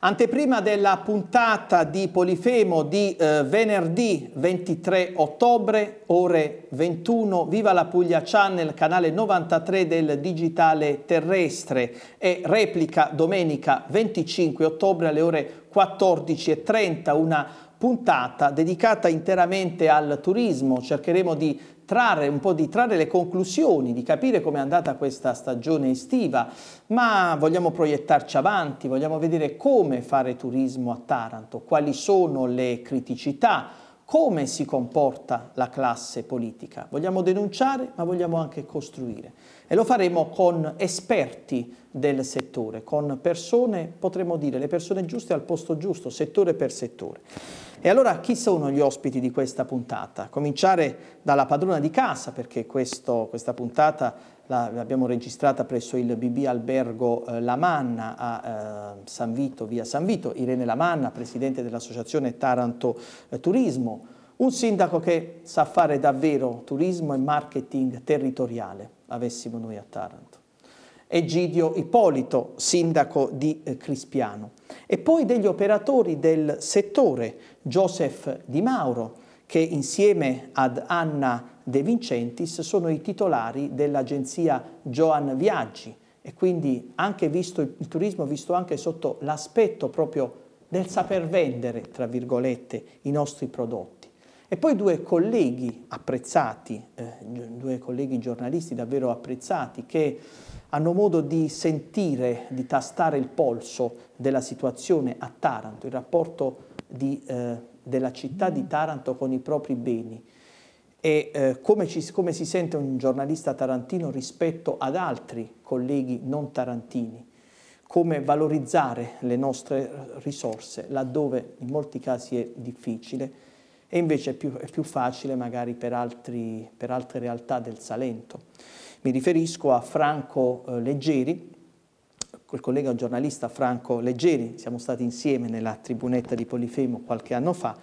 Anteprima della puntata di Polifemo di eh, venerdì 23 ottobre, ore 21, Viva la Puglia Channel, canale 93 del digitale terrestre e replica domenica 25 ottobre alle ore 14.30, una puntata dedicata interamente al turismo. Cercheremo di trarre un po' di trarre le conclusioni, di capire come è andata questa stagione estiva, ma vogliamo proiettarci avanti, vogliamo vedere come fare turismo a Taranto, quali sono le criticità, come si comporta la classe politica. Vogliamo denunciare, ma vogliamo anche costruire. E lo faremo con esperti del settore, con persone, potremmo dire, le persone giuste al posto giusto, settore per settore. E allora chi sono gli ospiti di questa puntata? Cominciare dalla padrona di casa, perché questo, questa puntata l'abbiamo registrata presso il BB Albergo eh, Lamanna a eh, San Vito, via San Vito, Irene Lamanna, presidente dell'associazione Taranto eh, Turismo, un sindaco che sa fare davvero turismo e marketing territoriale, avessimo noi a Taranto. Egidio Ippolito, sindaco di eh, Crispiano, e poi degli operatori del settore, Joseph Di Mauro, che insieme ad Anna De Vincentis sono i titolari dell'agenzia Joan Viaggi e quindi anche visto, il turismo visto anche sotto l'aspetto proprio del saper vendere, tra virgolette, i nostri prodotti. E poi due colleghi apprezzati, eh, due colleghi giornalisti davvero apprezzati che hanno modo di sentire, di tastare il polso della situazione a Taranto, il rapporto di, eh, della città di Taranto con i propri beni e eh, come, ci, come si sente un giornalista tarantino rispetto ad altri colleghi non tarantini, come valorizzare le nostre risorse laddove in molti casi è difficile e invece è più, è più facile magari per, altri, per altre realtà del Salento. Mi riferisco a Franco eh, Leggeri, quel collega giornalista Franco Leggeri, siamo stati insieme nella tribunetta di Polifemo qualche anno fa,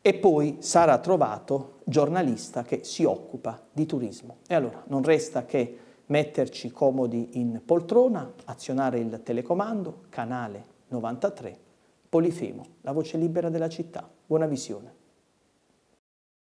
e poi sarà Trovato, giornalista che si occupa di turismo. E allora non resta che metterci comodi in poltrona, azionare il telecomando, canale 93, Polifemo, la voce libera della città. Buona visione.